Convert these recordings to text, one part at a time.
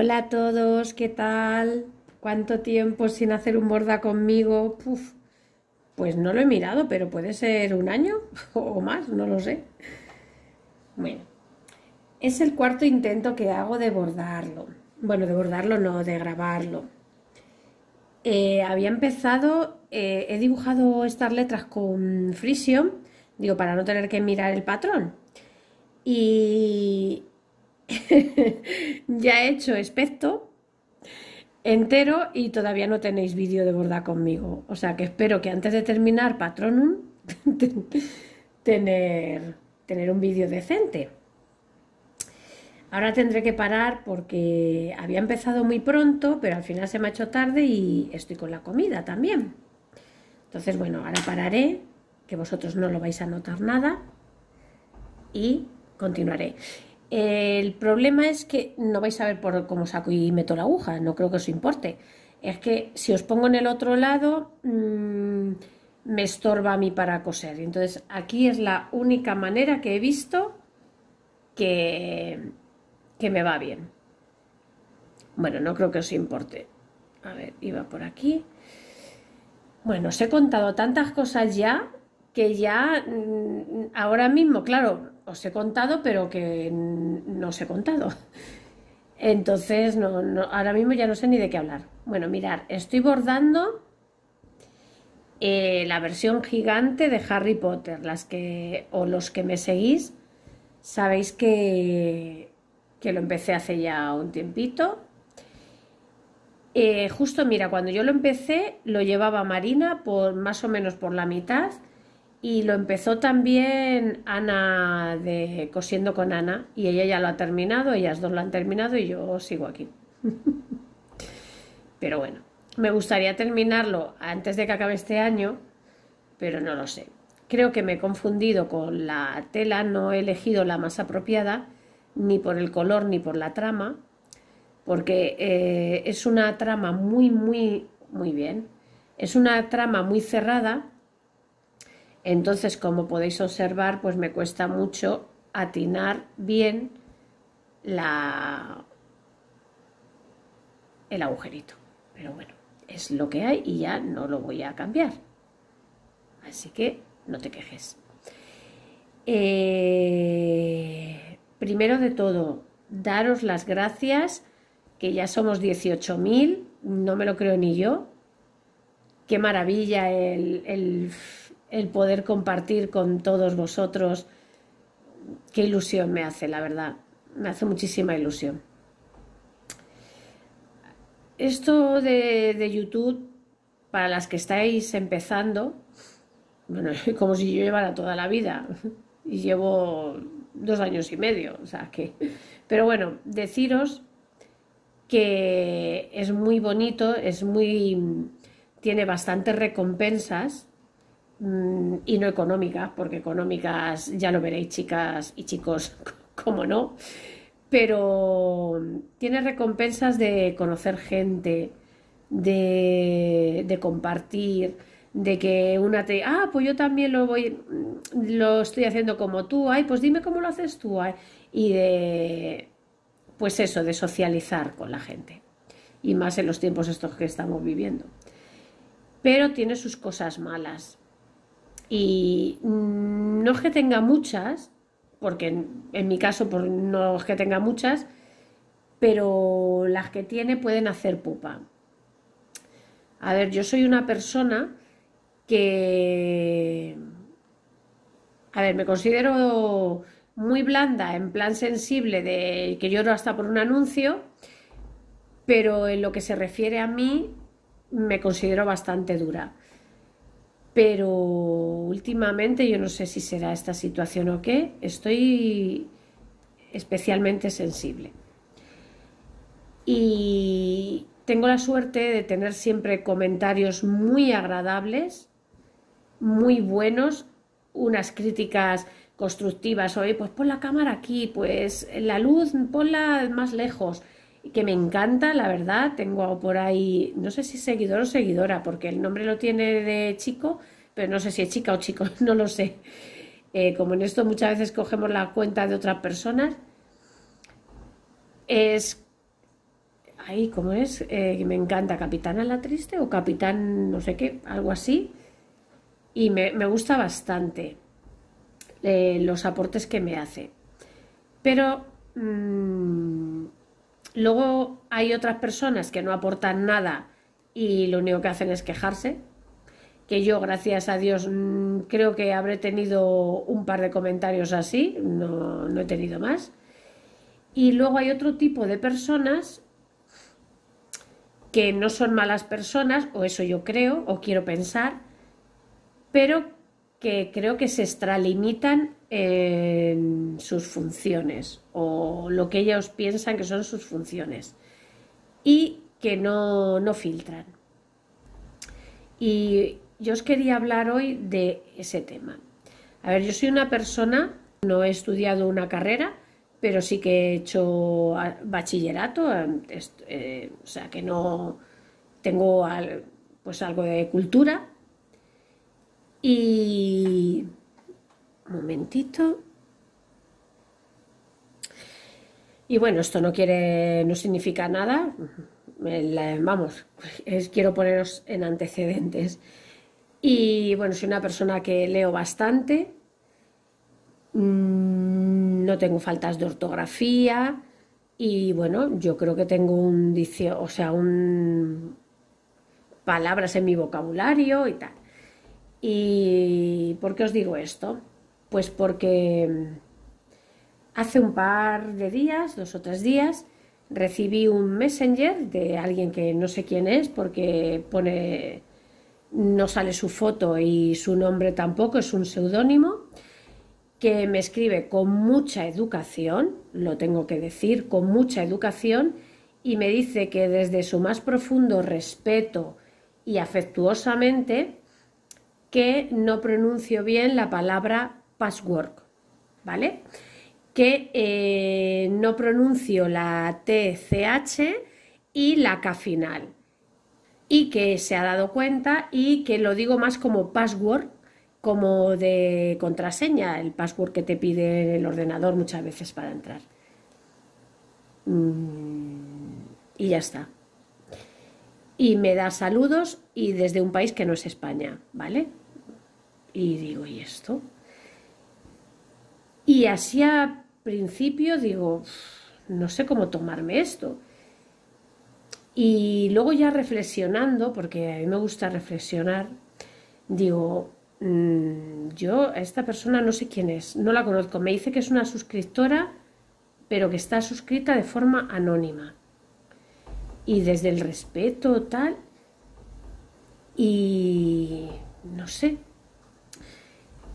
Hola a todos, ¿qué tal? ¿Cuánto tiempo sin hacer un borda conmigo? pues no lo he mirado, pero puede ser un año o más, no lo sé. Bueno, es el cuarto intento que hago de bordarlo. Bueno, de bordarlo no, de grabarlo. Eh, había empezado, eh, he dibujado estas letras con Frisium, digo, para no tener que mirar el patrón. Y, ya he hecho especto entero y todavía no tenéis vídeo de borda conmigo. O sea que espero que antes de terminar Patronum tener, tener un vídeo decente. Ahora tendré que parar porque había empezado muy pronto, pero al final se me ha hecho tarde y estoy con la comida también. Entonces, bueno, ahora pararé, que vosotros no lo vais a notar nada, y continuaré. El problema es que no vais a ver por cómo saco y meto la aguja, no creo que os importe. Es que si os pongo en el otro lado, mm, me estorba a mí para coser. Entonces aquí es la única manera que he visto que, que me va bien. Bueno, no creo que os importe. A ver, iba por aquí. Bueno, os he contado tantas cosas ya que ya mm, ahora mismo, claro, os he contado, pero que no os he contado. Entonces, no, ahora mismo ya no sé ni de qué hablar. Bueno, mirar, estoy bordando eh, la versión gigante de Harry Potter. Las que, o los que me seguís, sabéis que, que lo empecé hace ya un tiempito. Eh, justo, mira, cuando yo lo empecé, lo llevaba Marina por más o menos por la mitad y lo empezó también Ana de Cosiendo con Ana y ella ya lo ha terminado, ellas dos lo han terminado y yo sigo aquí. pero bueno, me gustaría terminarlo antes de que acabe este año, pero no lo sé. Creo que me he confundido con la tela, no he elegido la más apropiada, ni por el color ni por la trama, porque eh, es una trama muy, muy, muy bien. Es una trama muy cerrada entonces, como podéis observar, pues me cuesta mucho atinar bien la... el agujerito. Pero bueno, es lo que hay y ya no lo voy a cambiar. Así que no te quejes. Eh, primero de todo, daros las gracias, que ya somos 18.000, no me lo creo ni yo. Qué maravilla el el poder compartir con todos vosotros. Qué ilusión me hace, la verdad. Me hace muchísima ilusión. Esto de, YouTube, para las que estáis empezando, bueno, como si yo llevara toda la vida y llevo dos años y medio, o sea que... Pero bueno, deciros que es muy bonito, es muy... tiene bastantes recompensas Mm, y no económicas, porque económicas ya lo veréis chicas y chicos, como no, pero tiene recompensas de conocer gente, de, compartir, de que una te, ah, pues yo también lo voy, lo estoy haciendo como tú, ay, pues dime cómo lo haces tú, y de, pues eso, de socializar con la gente, y más en los tiempos estos que estamos viviendo. Pero tiene sus cosas malas, y mm, no es que tenga muchas, porque en, mi caso pues, no es que tenga muchas, pero las que tiene pueden hacer pupa. A ver, yo soy una persona que... A ver, me considero muy blanda, en plan sensible, de que lloro hasta por un anuncio, pero en lo que se refiere a mí, me considero bastante dura pero últimamente yo no sé si será esta situación o qué, estoy especialmente sensible. Y tengo la suerte de tener siempre comentarios muy agradables, muy buenos, unas críticas constructivas, oye, pues pon la cámara aquí, pues la luz ponla más lejos, que me encanta, la verdad. Tengo por ahí, no sé si seguidor o seguidora, porque el nombre lo tiene de chico, pero no sé si es chica o chico, no lo sé. Eh, como en esto muchas veces cogemos la cuenta de otras personas, es... Ahí, ¿cómo es? Eh, me encanta Capitana la Triste o Capitán no sé qué, algo así. Y me, me gusta bastante eh, los aportes que me hace. Pero mm, Luego hay otras personas que no aportan nada y lo único que hacen es quejarse, que yo, gracias a Dios, mm, creo que habré tenido un par de comentarios así, no, no, he tenido más. Y luego hay otro tipo de personas que no son malas personas, o eso yo creo, o quiero pensar, pero que creo que se extralimitan en sus funciones o lo que ellos piensan que son sus funciones y que no, filtran. Y yo os quería hablar hoy de ese tema. A ver, yo soy una persona, no he estudiado una carrera, pero sí que he hecho bachillerato, eh, o sea que no tengo pues algo de cultura y... Un momentito. Y bueno, esto no quiere, no significa nada. Vamos, quiero poneros en antecedentes. Y bueno, soy una persona que leo bastante. Mm, no tengo faltas de ortografía. Y bueno, yo creo que tengo un dicio, o sea, un palabras en mi vocabulario y tal. ¿Y por qué os digo esto? Pues porque mm, hace un par de días, dos o tres días, recibí un messenger de alguien que no sé quién es porque pone no sale su foto y su nombre tampoco, es un seudónimo que me escribe con mucha educación, lo tengo que decir, con mucha educación y me dice que desde su más profundo respeto y afectuosamente que no pronuncio bien la palabra password, ¿vale? Que eh, no pronuncio la TCH y la K final. Y que se ha dado cuenta y que lo digo más como password, como de contraseña, el password que te pide el ordenador muchas veces para entrar. Mm, y ya está y me da saludos y desde un país que no es España, ¿vale? Y digo, ¿y esto? Y así a principio digo, no sé cómo tomarme esto. Y luego ya reflexionando, porque a mí me gusta reflexionar, digo, mm, yo a esta persona no sé quién es, no la conozco. Me dice que es una suscriptora, pero que está suscrita de forma anónima y desde el respeto tal. Y no sé.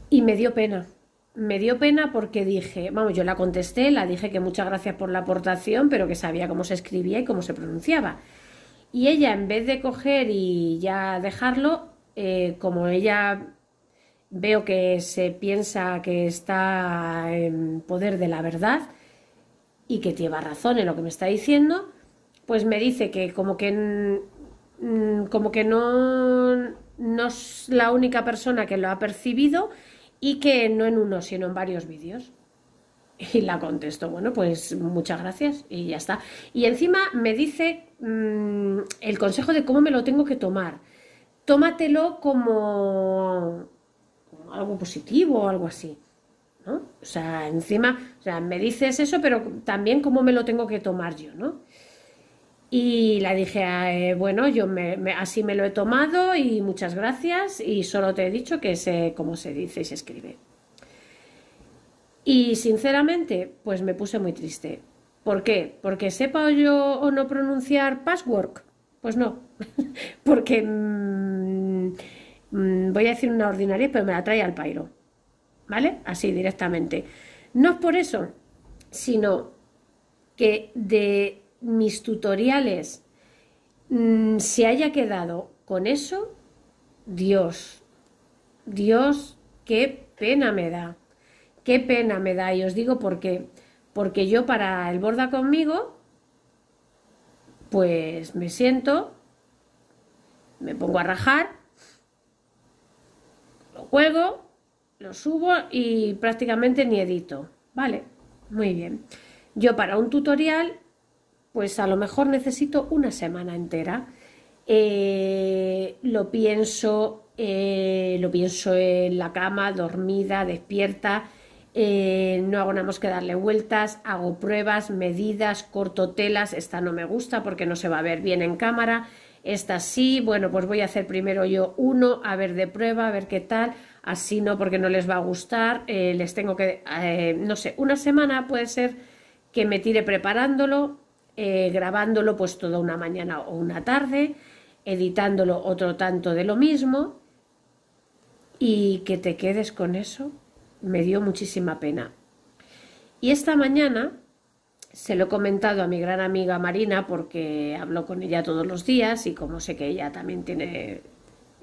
Y me dio pena. Me dio pena porque dije, vamos, yo la contesté, la dije que muchas gracias por la aportación, pero que sabía cómo se escribía y cómo se pronunciaba. Y ella, en vez de coger y ya dejarlo, eh, como ella veo que se piensa que está en poder de la verdad y que lleva razón en lo que me está diciendo, pues me dice que como que como que no, no es la única persona que lo ha percibido y que no en uno, sino en varios vídeos. Y la contesto, bueno, pues muchas gracias y ya está. Y encima me dice mm, el consejo de cómo me lo tengo que tomar. Tómatelo como, algo positivo o algo así. ¿no? O sea, encima, o me dices eso, pero también cómo me lo tengo que tomar yo, ¿no? Y la dije, eh, bueno, yo me, así me lo he tomado y muchas gracias y solo te he dicho que sé cómo se dice y se escribe. Y sinceramente, pues me puse muy triste. ¿Por qué? ¿Porque sepa yo o no pronunciar password? Pues no, porque mm, mm, voy a decir una ordinaria, pero me la trae al pairo. ¿Vale? Así directamente. No es por eso, sino que de mis tutoriales mm, se haya quedado con eso, Dios, Dios, qué pena me da, qué pena me da. Y os digo por qué, porque yo para el borda conmigo, pues me siento, me pongo a rajar, lo juego, lo subo y prácticamente ni edito. Vale, muy bien. Yo para un tutorial pues a lo mejor necesito una semana entera. Eh, lo pienso, eh, lo pienso en la cama, dormida, despierta, eh, no hago nada más que darle vueltas, hago pruebas, medidas, corto telas, esta no me gusta porque no se va a ver bien en cámara, esta sí, bueno, pues voy a hacer primero yo uno, a ver de prueba, a ver qué tal, así no porque no les va a gustar, les tengo que, no sé, una semana puede ser que me tire preparándolo, eh, grabándolo pues toda una mañana o una tarde, editándolo otro tanto de lo mismo y que te quedes con eso me dio muchísima pena. Y esta mañana se lo he comentado a mi gran amiga Marina porque hablo con ella todos los días y como sé que ella también tiene,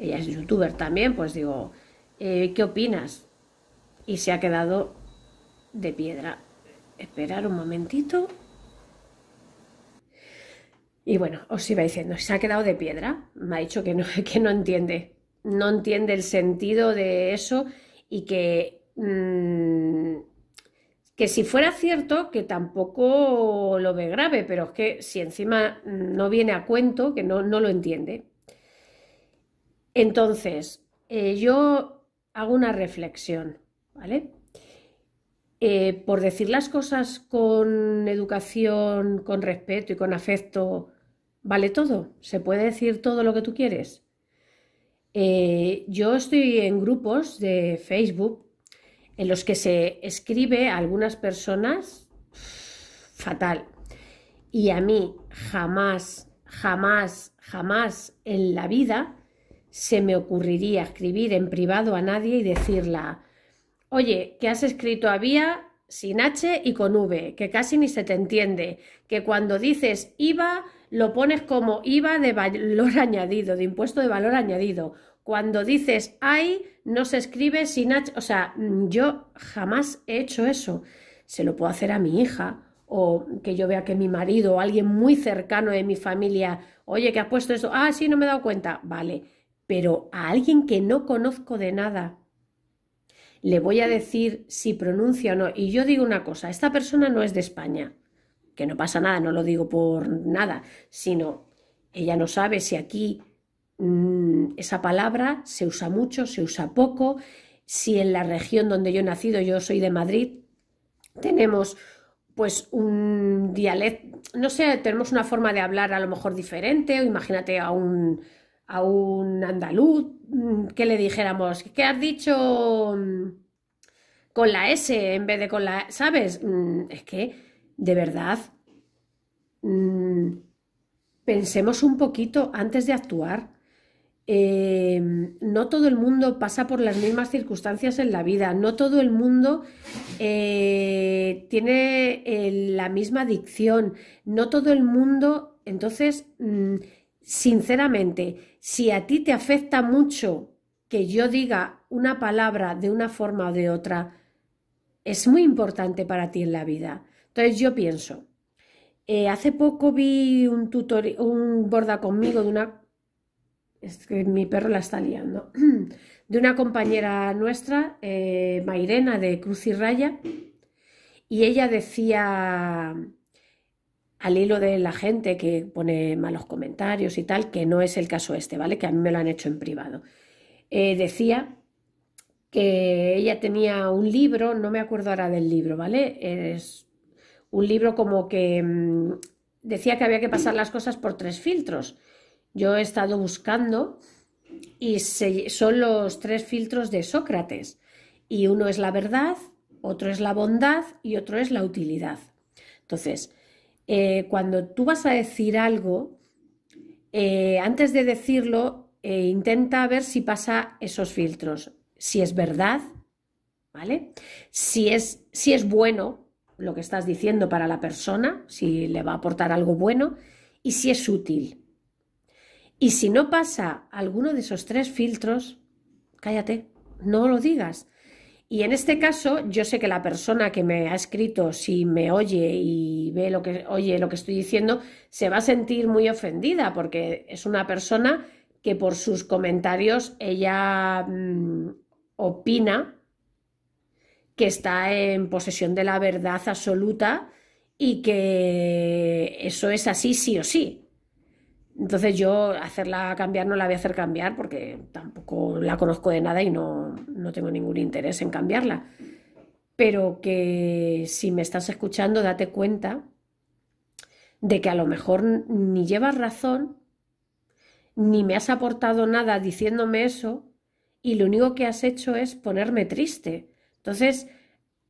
ella es youtuber también, pues digo, eh, ¿qué opinas? Y se ha quedado de piedra. Esperar un momentito y bueno, os iba diciendo, se ha quedado de piedra, me ha dicho que no, que no entiende, no entiende el sentido de eso y que, mm, que si fuera cierto, que tampoco lo ve grave, pero es que si encima no viene a cuento, que no, lo entiende. Entonces, eh, yo hago una reflexión, ¿vale? Eh, por decir las cosas con educación, con respeto y con afecto, ¿vale todo? ¿Se puede decir todo lo que tú quieres? Eh, yo estoy en grupos de Facebook en los que se escribe a algunas personas fatal. Y a mí jamás, jamás, jamás en la vida se me ocurriría escribir en privado a nadie y decirla, Oye, que has escrito había sin H y con V, que casi ni se te entiende, que cuando dices IVA lo pones como IVA de valor añadido, de impuesto de valor añadido. Cuando dices hay, no se escribe sin H, o sea, mm, yo jamás he hecho eso. Se lo puedo hacer a mi hija o que yo vea que mi marido o alguien muy cercano de mi familia, oye, que has puesto eso, ah, sí, no me he dado cuenta, vale, pero a alguien que no conozco de nada, le voy a decir si pronuncia o no. Y yo digo una cosa, esta persona no es de España, que no pasa nada, no lo digo por nada, sino ella no sabe si aquí mm, esa palabra se usa mucho, se usa poco, si en la región donde yo he nacido, yo soy de Madrid, tenemos pues un dialecto, no sé, tenemos una forma de hablar a lo mejor diferente, o imagínate a un a un andaluz mm, que le dijéramos, ¿qué has dicho mm, con la S en vez de con la... ¿Sabes? Mm, es que, de verdad, pensemos un poquito antes de actuar. Eh, no todo el mundo pasa por las mismas circunstancias en la vida, no todo el mundo eh, tiene eh, la misma adicción, no todo el mundo, entonces sinceramente, si a ti te afecta mucho que yo diga una palabra de una forma o de otra, es muy importante para ti en la vida. Entonces yo pienso, eh, hace poco vi un tutorial, un borda conmigo de una... Es que mi perro la está liando. De una compañera nuestra, eh, Mairena, de Cruz y Raya, y ella decía al hilo de la gente que pone malos comentarios y tal, que no es el caso este, ¿vale? Que a mí me lo han hecho en privado. Eh, decía que ella tenía un libro, no me acuerdo ahora del libro, ¿vale? Es un libro como que mm, decía que había que pasar las cosas por tres filtros. Yo he estado buscando y son los tres filtros de Sócrates. Y uno es la verdad, otro es la bondad y otro es la utilidad. Entonces, eh, cuando tú vas a decir algo, eh, antes de decirlo, eh, intenta ver si pasa esos filtros. Si es verdad, ¿vale? Si es, si es bueno lo que estás diciendo para la persona, si le va a aportar algo bueno y si es útil. Y si no pasa alguno de esos tres filtros, cállate, no lo digas. Y en este caso, yo sé que la persona que me ha escrito, si me oye y ve lo que oye lo que estoy diciendo, se va a sentir muy ofendida porque es una persona que por sus comentarios ella mm, opina que está en posesión de la verdad absoluta y que eso es así sí o sí. Entonces yo hacerla cambiar no la voy a hacer cambiar porque tampoco la conozco de nada y no, no tengo ningún interés en cambiarla. Pero que si me estás escuchando, date cuenta de que a lo mejor ni llevas razón, ni me has aportado nada diciéndome eso, y lo único que has hecho es ponerme triste. Entonces,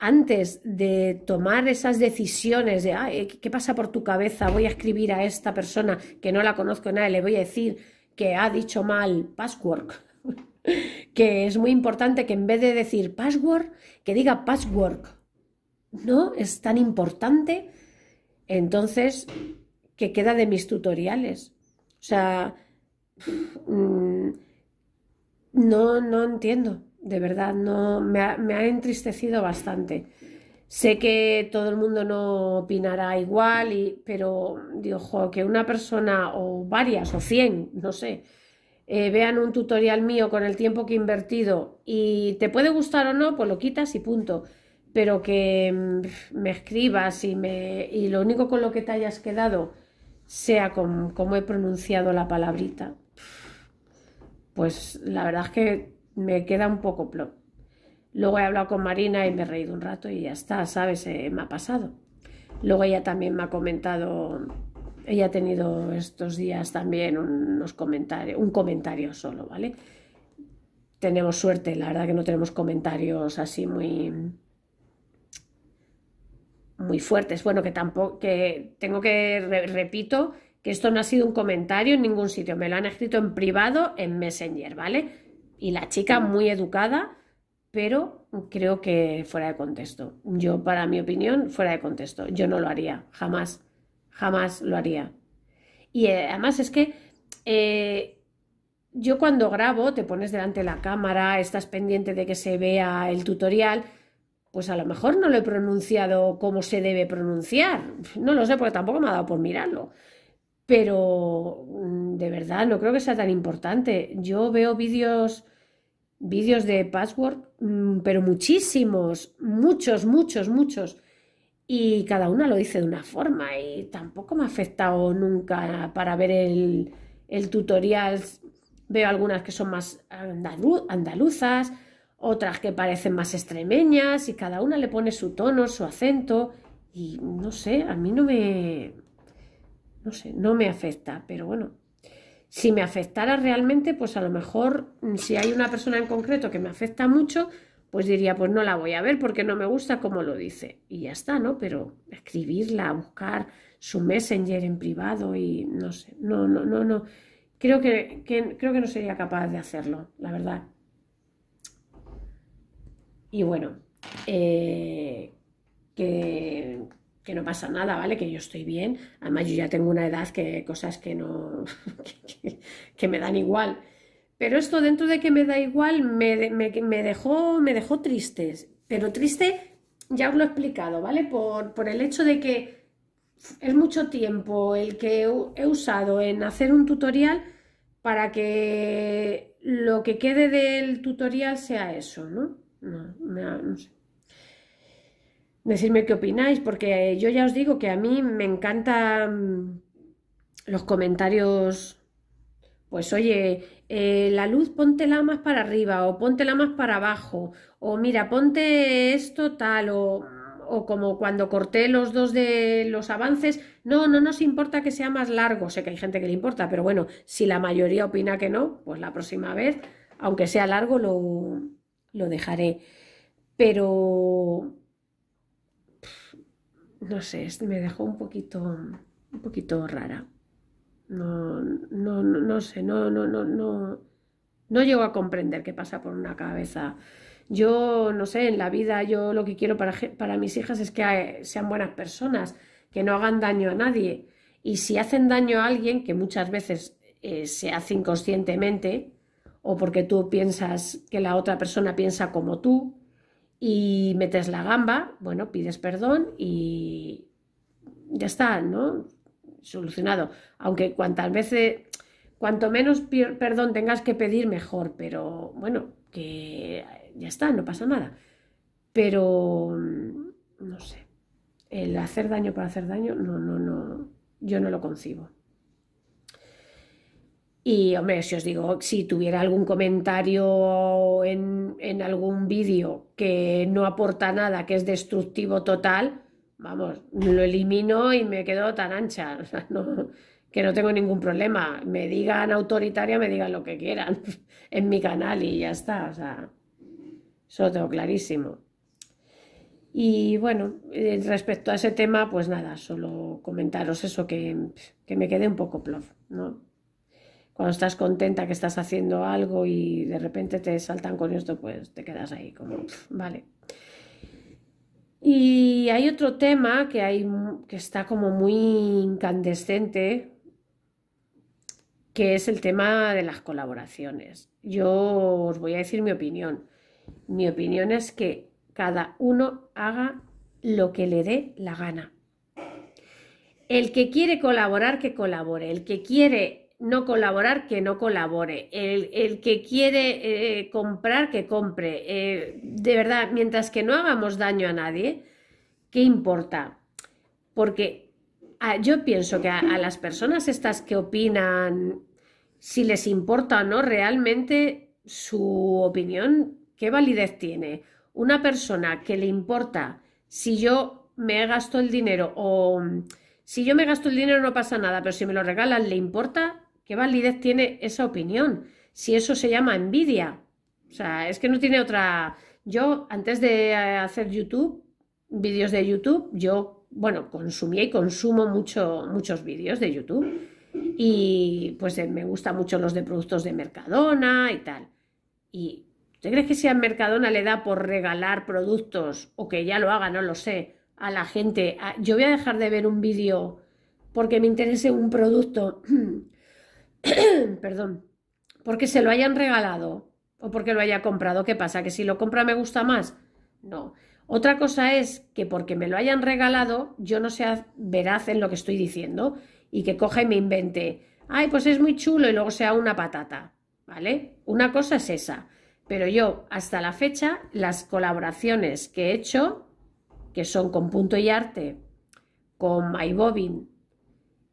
antes de tomar esas decisiones de, ¿qué pasa por tu cabeza? Voy a escribir a esta persona que no la conozco nada, y le voy a decir que ha dicho mal password. que es muy importante que en vez de decir password, que diga password. No es tan importante. Entonces, que queda de mis tutoriales? O sea, mm, no, no entiendo de verdad, no, me ha, entristecido bastante. Sé que todo el mundo no opinará igual, y, pero digo, que una persona o varias o cien, no sé, eh, vean un tutorial mío con el tiempo que he invertido y te puede gustar o no, pues lo quitas y punto. Pero que mm, me escribas y, me, y lo único con lo que te hayas quedado sea con cómo he pronunciado la palabrita, pues la verdad es que me queda un poco plop. Luego he hablado con Marina y me he reído un rato y ya está, ¿sabes? Eh, me ha pasado. Luego ella también me ha comentado, ella ha tenido estos días también unos comentarios, un comentario solo, ¿vale? Tenemos suerte, la verdad que no tenemos comentarios así muy muy fuertes. Bueno, que tampoco, que tengo que, repito, que esto no ha sido un comentario en ningún sitio, me lo han escrito en privado en Messenger, ¿vale? Y la chica muy educada, pero creo que fuera de contexto. Yo, para mi opinión, fuera de contexto. Yo no lo haría, jamás, jamás lo haría. Y eh, además es que eh, yo cuando grabo, te pones delante de la cámara, estás pendiente de que se vea el tutorial, pues a lo mejor no lo he pronunciado como se debe pronunciar. No lo sé porque tampoco me ha dado por mirarlo pero mm, de verdad no creo que sea tan importante. Yo veo vídeos vídeos de password, mm, pero muchísimos, muchos, muchos, muchos. Y cada una lo dice de una forma y tampoco me ha afectado nunca para ver el, el tutorial. Veo algunas que son más andaluzas, otras que parecen más extremeñas y cada una le pone su tono, su acento y no sé, a mí no me, no sé, no me afecta, pero bueno, si me afectara realmente, pues a lo mejor mm, si hay una persona en concreto que me afecta mucho, pues diría, pues no la voy a ver porque no me gusta como lo dice. Y ya está, ¿no? Pero escribirla, buscar su messenger en privado y no sé, no, no, no, no. Creo que, creo que no sería capaz de hacerlo, la verdad. Y bueno, eh, que que no pasa nada, ¿vale? Que yo estoy bien. Además, yo ya tengo una edad que cosas que no. que, me dan igual. Pero esto, dentro de que me da igual, me, dejó, me dejó triste. Pero triste, ya os lo he explicado, ¿vale? Por, por el hecho de que es mucho tiempo el que he usado en hacer un tutorial para que lo que quede del tutorial sea eso, ¿no? No, no, no sé decirme qué opináis, porque eh, yo ya os digo que a mí me encantan los comentarios, pues oye, eh, la luz póntela más para arriba o póntela más para abajo, o mira, ponte esto tal, o, como cuando corté los dos de los avances, no, no nos importa que sea más largo, sé que hay gente que le importa, pero bueno, si la mayoría opina que no, pues la próxima vez, aunque sea largo, lo, lo dejaré. Pero no sé, me dejó un poquito, un poquito rara. No, no, no, no sé, no, no, no, no, no llego a comprender qué pasa por una cabeza. Yo, no sé, en la vida yo lo que quiero para, para mis hijas es que sean buenas personas, que no hagan daño a nadie. Y si hacen daño a alguien, que muchas veces eh, se hace inconscientemente, o porque tú piensas que la otra persona piensa como tú, y metes la gamba, bueno, pides perdón y ya está, ¿no? Solucionado. Aunque cuantas veces, cuanto menos perdón tengas que pedir, mejor, pero bueno, que ya está, no pasa nada. Pero, mm, no sé, el hacer daño para hacer daño, no, no, no, yo no lo concibo. Y hombre, si os digo, si tuviera algún comentario en, en algún vídeo que no aporta nada, que es destructivo total, vamos, lo elimino y me quedo tan ancha, o sea, no, que no tengo ningún problema. Me digan autoritaria, me digan lo que quieran en mi canal y ya está, o sea, eso lo tengo clarísimo. Y bueno, eh, respecto a ese tema, pues nada, solo comentaros eso que, que me quedé un poco plof, ¿no? cuando estás contenta que estás haciendo algo y de repente te saltan con esto, pues te quedas ahí como, vale. Y hay otro tema que, hay, que está como muy incandescente, que es el tema de las colaboraciones. Yo os voy a decir mi opinión. Mi opinión es que cada uno haga lo que le dé la gana. El que quiere colaborar, que colabore. El que quiere no colaborar, que no colabore. El, que quiere eh, comprar, que compre. Eh, de verdad, mientras que no hagamos daño a nadie, ¿qué importa? Porque ah, yo pienso que a, a, las personas estas que opinan, si les importa o no realmente su opinión, ¿qué validez tiene? Una persona que le importa si yo me gasto el dinero o si yo me gasto el dinero no pasa nada, pero si me lo regalan, ¿le importa? ¿Qué validez tiene esa opinión? Si eso se llama envidia. O sea, es que no tiene otra... Yo, antes de eh, hacer YouTube, vídeos de YouTube, yo, bueno, consumía y consumo muchos vídeos de YouTube. Y pues eh, me gustan mucho los de productos de Mercadona y tal. ¿Y tú crees que si a Mercadona le da por regalar productos o que ya lo haga, no lo sé, a la gente? yo voy a dejar de ver un vídeo porque me interese un producto perdón, porque se lo hayan regalado o porque lo haya comprado. ¿Qué pasa? ¿Que si lo compra me gusta más? No. Otra cosa es que porque me lo hayan regalado, yo no sea veraz en lo que estoy diciendo y que coja y me invente, ay, pues es muy chulo y luego sea una patata. ¿Vale? Una cosa es esa. Pero yo, hasta la fecha, las colaboraciones que he hecho, que son con Punto y Arte, con MyBobbin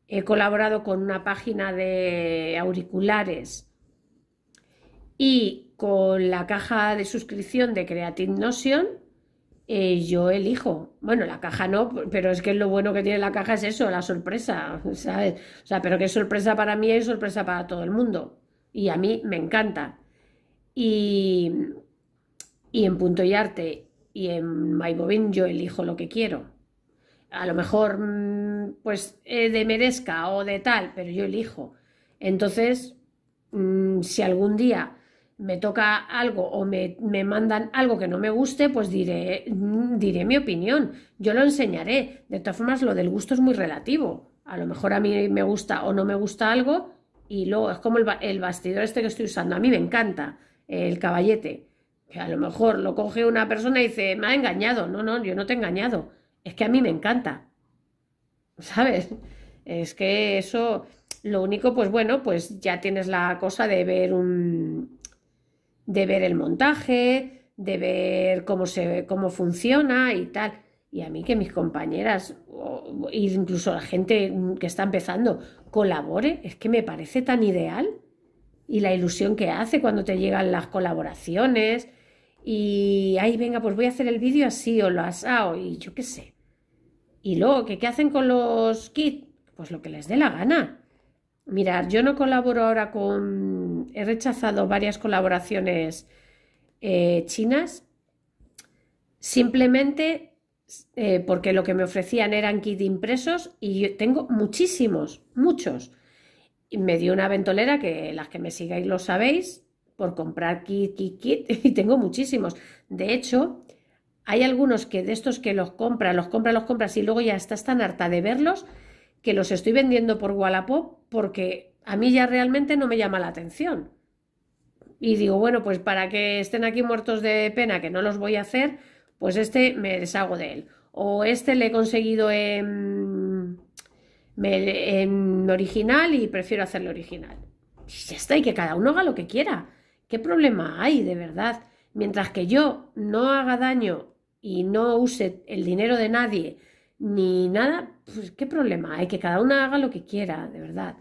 He colaborado con una página de auriculares y con la caja de suscripción de Creative Notion eh, yo elijo. Bueno, la caja no, pero es que lo bueno que tiene la caja es eso, la sorpresa, ¿sabes? O sea, pero que es sorpresa para mí es sorpresa para todo el mundo. Y a mí me encanta. Y, en Punto y Arte y en MyBobin yo elijo lo que quiero a lo mejor mm, pues eh, de merezca o de tal, pero yo elijo. Entonces, mm, si algún día me toca algo o me, mandan algo que no me guste, pues diré, mm, diré mi opinión. Yo lo enseñaré. De todas formas, lo del gusto es muy relativo. A lo mejor a mí me gusta o no me gusta algo y luego es como el, el bastidor este que estoy usando. A mí me encanta el caballete. Que a lo mejor lo coge una persona y dice, me ha engañado. No, no, yo no te he engañado. Es que a mí me encanta, ¿sabes? Es que eso, lo único, pues bueno, pues ya tienes la cosa de ver un, de ver el montaje, de ver cómo se, cómo funciona y tal. Y a mí que mis compañeras, e incluso la gente que está empezando, colabore, es que me parece tan ideal. Y la ilusión que hace cuando te llegan las colaboraciones. Y ahí, venga, pues voy a hacer el vídeo así o lo asado. Ah, y yo qué sé. Y luego, ¿qué, hacen con los kits? Pues lo que les dé la gana. Mirad, yo no colaboro ahora con... He rechazado varias colaboraciones eh, chinas simplemente eh, porque lo que me ofrecían eran kits impresos y yo tengo muchísimos, muchos. Y me dio una ventolera que las que me sigáis lo sabéis por comprar kit, kit, kit y tengo muchísimos. De hecho, hay algunos que de estos que los compra, los compra, los compras y luego ya estás tan harta de verlos que los estoy vendiendo por Wallapop porque a mí ya realmente no me llama la atención. Y digo, bueno, pues para que estén aquí muertos de pena, que no los voy a hacer, pues este me deshago de él. O este le he conseguido en, en original y prefiero hacerlo original. Y ya está, y que cada uno haga lo que quiera. ¿Qué problema hay, de verdad? Mientras que yo no haga daño y no use el dinero de nadie ni nada, pues qué problema hay, que cada una haga lo que quiera, de verdad.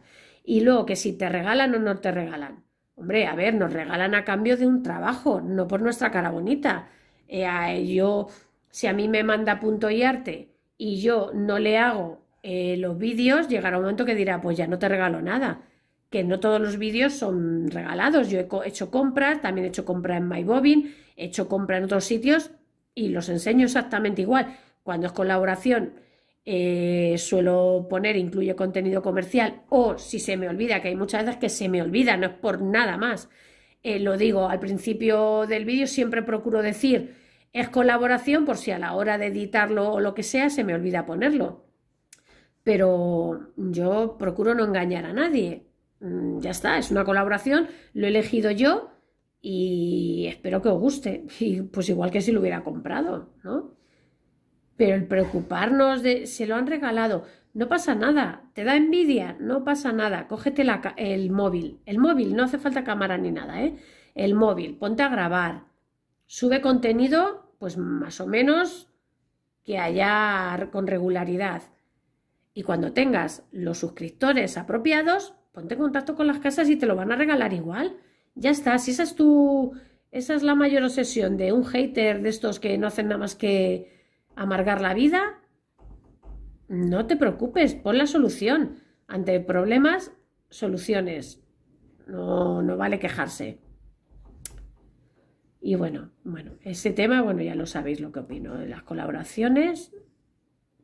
Y luego que si te regalan o no te regalan. Hombre, a ver, nos regalan a cambio de un trabajo, no por nuestra cara bonita. Eh, yo, si a mí me manda punto y arte y yo no le hago eh, los vídeos, llegará un momento que dirá, pues ya no te regalo nada. Que no todos los vídeos son regalados. Yo he hecho compras, también he hecho compras en MyBobin he hecho compras en otros sitios y los enseño exactamente igual. Cuando es colaboración, eh, suelo poner incluye contenido comercial o si se me olvida, que hay muchas veces que se me olvida, no es por nada más. Eh, lo digo al principio del vídeo, siempre procuro decir es colaboración por si a la hora de editarlo o lo que sea se me olvida ponerlo. Pero yo procuro no engañar a nadie. Mm, ya está, es una colaboración, lo he elegido yo y espero que os guste, pues igual que si lo hubiera comprado, ¿no? Pero el preocuparnos de se lo han regalado, no pasa nada, te da envidia, no pasa nada, cógete el móvil, el móvil, no hace falta cámara ni nada, ¿eh? El móvil, ponte a grabar, sube contenido, pues más o menos que hallar con regularidad. Y cuando tengas los suscriptores apropiados, ponte en contacto con las casas y te lo van a regalar igual. Ya está, si esa es tu, esa es la mayor obsesión de un hater de estos que no hacen nada más que amargar la vida, no te preocupes, pon la solución. Ante problemas, soluciones. No, no vale quejarse. Y bueno, bueno, ese tema, bueno, ya lo sabéis lo que opino de las colaboraciones,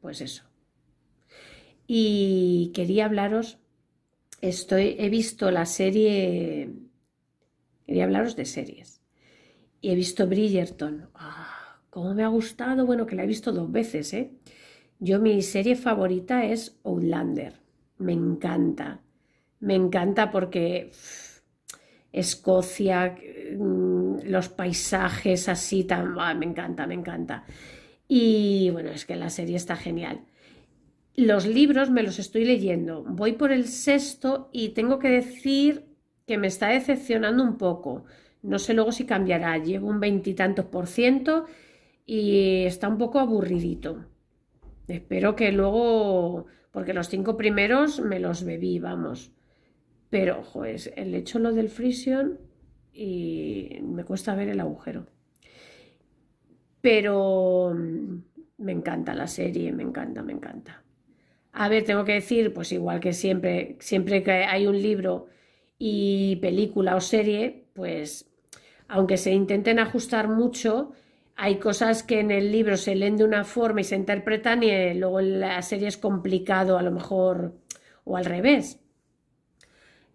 pues eso. Y quería hablaros, estoy, he visto la serie Quería hablaros de series. Y he visto Bridgerton. ¡Ah! ¡Cómo me ha gustado! Bueno, que la he visto dos veces, ¿eh? Yo mi serie favorita es Outlander. Me encanta. Me encanta porque Escocia, mm, los paisajes así tan... me encanta, me encanta. Y bueno, es que la serie está genial. Los libros me los estoy leyendo. Voy por el sexto y tengo que decir me está decepcionando un poco. No sé luego si cambiará. Llevo un veintitantos por ciento y está un poco aburridito. Espero que luego, porque los cinco primeros me los bebí, vamos. Pero, ojo, el hecho lo del Frision y me cuesta ver el agujero. Pero mm, me encanta la serie, me encanta, me encanta. A ver, tengo que decir, pues igual que siempre, siempre que hay un libro y película o serie, pues aunque se intenten ajustar mucho, hay cosas que en el libro se leen de una forma y se interpretan y eh, luego en la serie es complicado a lo mejor o al revés.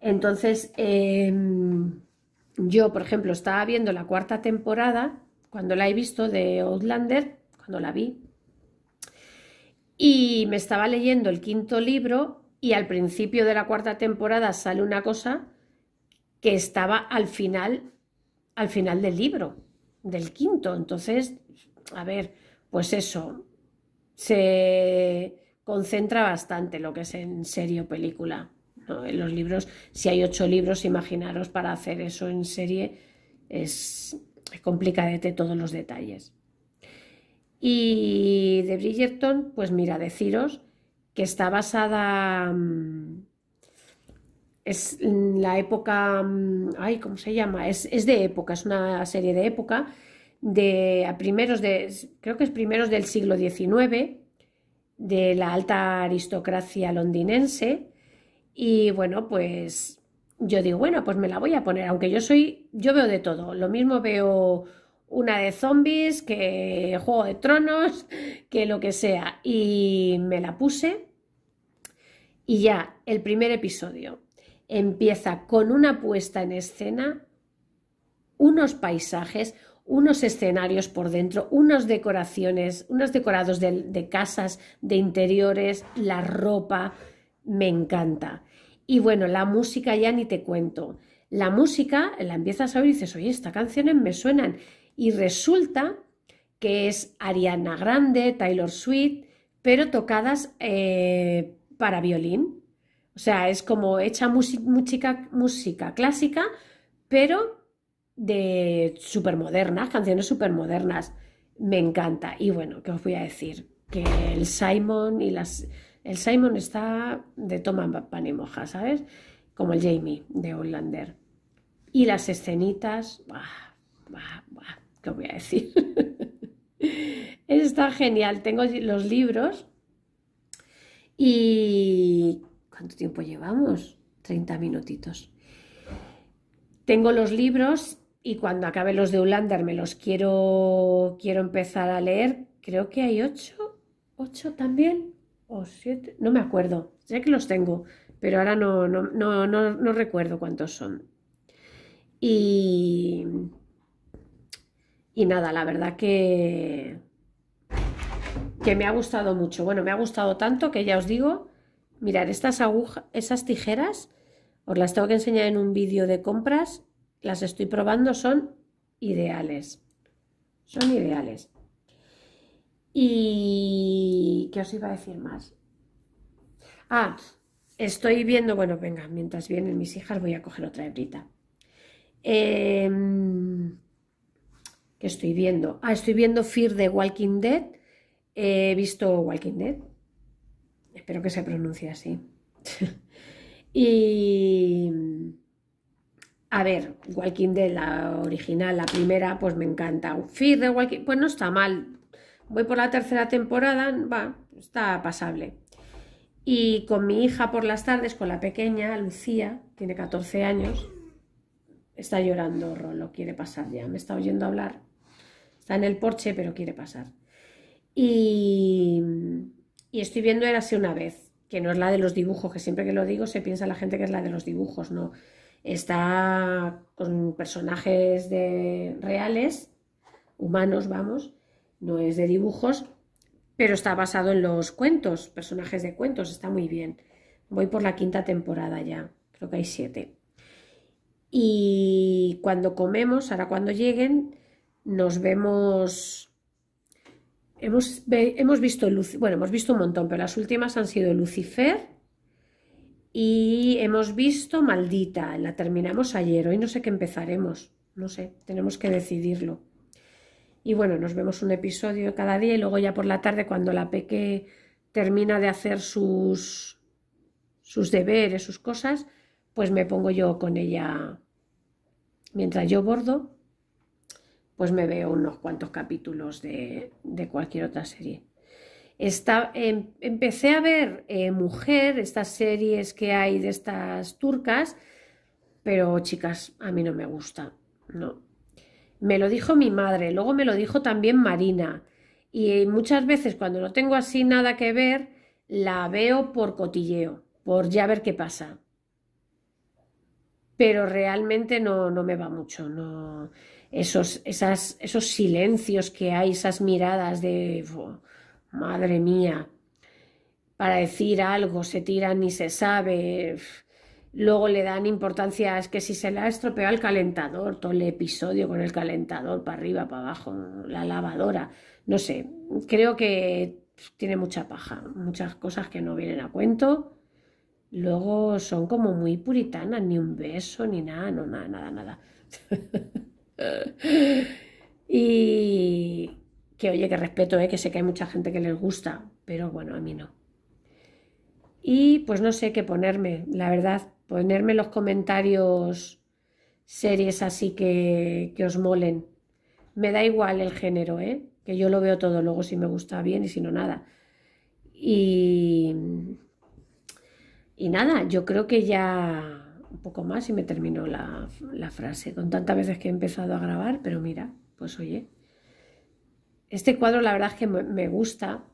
Entonces, em, yo, por ejemplo, estaba viendo la cuarta temporada, cuando la he visto de Outlander, cuando la vi, y me estaba leyendo el quinto libro y al principio de la cuarta temporada sale una cosa que estaba al final, al final del libro, del quinto. Entonces, a ver, pues eso, se concentra bastante lo que es en serie o película. En los libros, si hay ocho libros, imaginaros para hacer eso en serie, es, es complicadete todos los detalles. Y de Bridgerton, pues mira, deciros que está basada mm, es la época, mm, ay, ¿cómo se llama? Es, de época, es una serie de época, de primeros de, creo que es primeros del siglo XIX, de la alta aristocracia londinense, y bueno, pues yo digo, bueno, pues me la voy a poner, aunque yo soy, yo veo de todo, lo mismo veo una de zombies, que Juego de Tronos, que lo que sea, y me la puse. Y ya, el primer episodio empieza con una puesta en escena, unos paisajes, unos escenarios por dentro, unos decoraciones, unos decorados de, casas, de interiores, la ropa, me encanta. Y bueno, la música ya ni te cuento. La música la empiezas a oír y dices, oye, estas canciones me suenan. Y resulta que es Ariana Grande, Taylor Swift, pero tocadas eh, para violín. O sea, es como hecha música, música clásica, pero de súper modernas, canciones súper modernas. Me encanta. Y bueno, ¿qué os voy a decir? Que el Simon y las. El Simon está de toma pan moja, ¿sabes? Como el Jamie de Hollander. Y las escenitas. bah, ¿Qué os voy a decir? está genial. Tengo los libros y ¿Cuánto tiempo llevamos? 30 minutitos. Tengo los libros y cuando acabe los de Ulander me los quiero, quiero empezar a leer. Creo que hay 8 8 también, o siete, no me acuerdo. Sé que los tengo, pero ahora no, no, no recuerdo cuántos son. Y, y nada, la verdad que, que me ha gustado mucho. Bueno, me ha gustado tanto que ya os digo Mirad, estas agujas, esas tijeras, os las tengo que enseñar en un vídeo de compras, las estoy probando, son ideales. Son ideales. Y... ¿qué os iba a decir más? Ah, estoy viendo, bueno, venga, mientras vienen mis hijas voy a coger otra hebrita. Eh, em, que estoy viendo? Ah, estoy viendo Fear de Walking Dead. He visto Walking Dead, Espero que se pronuncie así. y... A ver, Walking Dead, la original, la primera, pues me encanta. Fear de Walking pues no está mal. Voy por la tercera temporada, va, está pasable. Y con mi hija por las tardes, con la pequeña, Lucía, tiene 14 años, está llorando, Rolo, quiere pasar ya. Me está oyendo hablar. Está en el porche, pero quiere pasar. Y y estoy viendo Érase una vez, que no es la de los dibujos, que siempre que lo digo se piensa la gente que es la de los dibujos, no. Está con personajes de reales, humanos, vamos, no es de dibujos, pero está basado en los cuentos, personajes de cuentos, está muy bien. Voy por la quinta temporada ya, creo que hay siete. Y cuando comemos, ahora cuando lleguen, nos vemos Hemos, hemos visto, bueno, hemos visto un montón, pero las últimas han sido Lucifer y hemos visto Maldita, la terminamos ayer, hoy no sé qué empezaremos, no sé, tenemos que decidirlo. Y bueno, nos vemos un episodio cada día y luego ya por la tarde cuando la peque termina de hacer sus, sus deberes, sus cosas, pues me pongo yo con ella mientras yo bordo pues me veo unos cuantos capítulos de, de cualquier otra serie. Está, em, empecé a ver eh, Mujer, estas series que hay de estas turcas, pero chicas, a mí no me gusta, no. Me lo dijo mi madre, luego me lo dijo también Marina, y muchas veces cuando no tengo así nada que ver, la veo por cotilleo, por ya ver qué pasa. Pero realmente no, no me va mucho, no esos, esos silencios que hay, esas miradas de madre mía, para decir algo, se tiran y se sabe. Luego le dan importancia, es que si se la ha estropeado el calentador, todo el episodio con el calentador para arriba, para abajo, la lavadora, no sé, creo que tiene mucha paja, muchas cosas que no vienen a cuento. Luego son como muy puritanas, ni un beso, ni nada, no, nada, nada, nada. y que oye, que respeto, eh, que sé que hay mucha gente que les gusta, pero bueno, a mí no. Y pues no sé qué ponerme, la verdad, ponerme los comentarios series así que, que os molen. Me da igual el género, ¿eh? que yo lo veo todo luego si me gusta bien y si no nada. Y, y nada, yo creo que ya un poco más y me terminó la, frase, con tantas veces que he empezado a grabar, pero mira, pues oye, este cuadro la verdad es que me gusta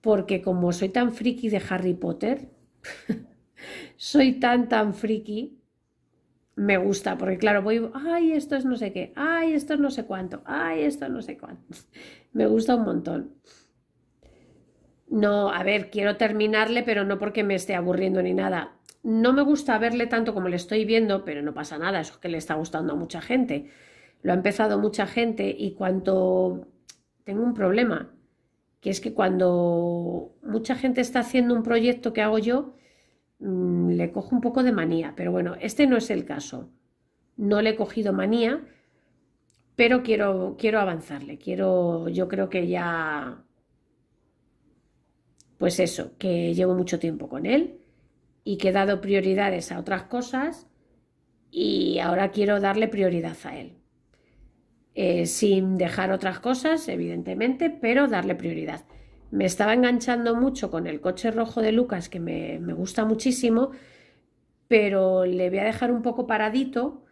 porque como soy tan friki de Harry Potter, soy tan tan friki, me gusta, porque claro, voy, ay, esto es no sé qué, ay, esto es no sé cuánto, ay, esto no sé cuánto. me gusta un montón. No, a ver, quiero terminarle, pero no porque me esté aburriendo ni nada no me gusta verle tanto como le estoy viendo, pero no pasa nada, eso es que le está gustando a mucha gente. Lo ha empezado mucha gente y cuanto tengo un problema, que es que cuando mucha gente está haciendo un proyecto que hago yo, mm, le cojo un poco de manía, pero bueno, este no es el caso. No le he cogido manía, pero quiero, quiero avanzarle, quiero, yo creo que ya, pues eso, que llevo mucho tiempo con él y que he dado prioridades a otras cosas y ahora quiero darle prioridad a él. Eh, sin dejar otras cosas, evidentemente, pero darle prioridad. Me estaba enganchando mucho con el coche rojo de Lucas, que me, me gusta muchísimo, pero le voy a dejar un poco paradito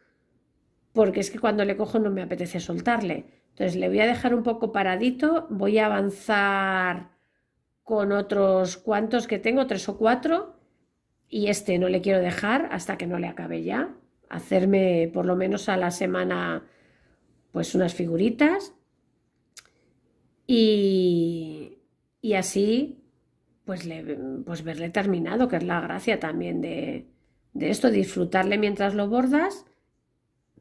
porque es que cuando le cojo no me apetece soltarle. Entonces le voy a dejar un poco paradito, voy a avanzar con otros cuantos que tengo, tres o cuatro, y este no le quiero dejar hasta que no le acabe ya. Hacerme por lo menos a la semana pues unas figuritas y, así pues, pues verle terminado, que es la gracia también de, de esto, disfrutarle mientras lo bordas,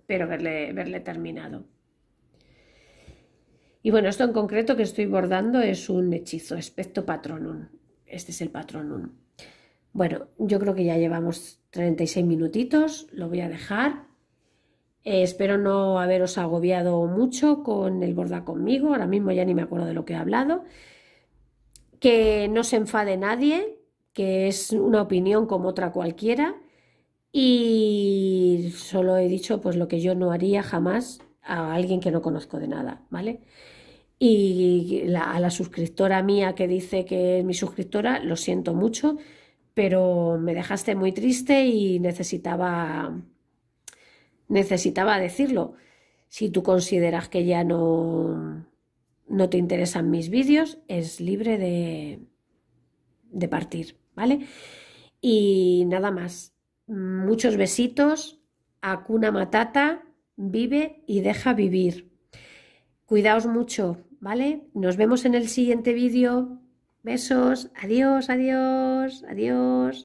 pero verle, verle terminado. Y bueno, esto en concreto que estoy bordando es un hechizo, espectro patronum. Este es el patronum. Bueno, yo creo que ya llevamos 36 minutitos, lo voy a dejar. Eh, espero no haberos agobiado mucho con el borda conmigo, ahora mismo ya ni me acuerdo de lo que he hablado. Que no se enfade nadie, que es una opinión como otra cualquiera. Y solo he dicho pues lo que yo no haría jamás a alguien que no conozco de nada, ¿vale? Y a la suscriptora mía que dice que es mi suscriptora, lo siento mucho, pero me dejaste muy triste y necesitaba, necesitaba decirlo. Si tú consideras que ya no, no te interesan mis vídeos, es libre de, de partir, ¿vale? Y nada más. Muchos besitos. Cuna Matata, vive y deja vivir. Cuidaos mucho, ¿vale? Nos vemos en el siguiente vídeo. Besos, adiós, adiós, adiós.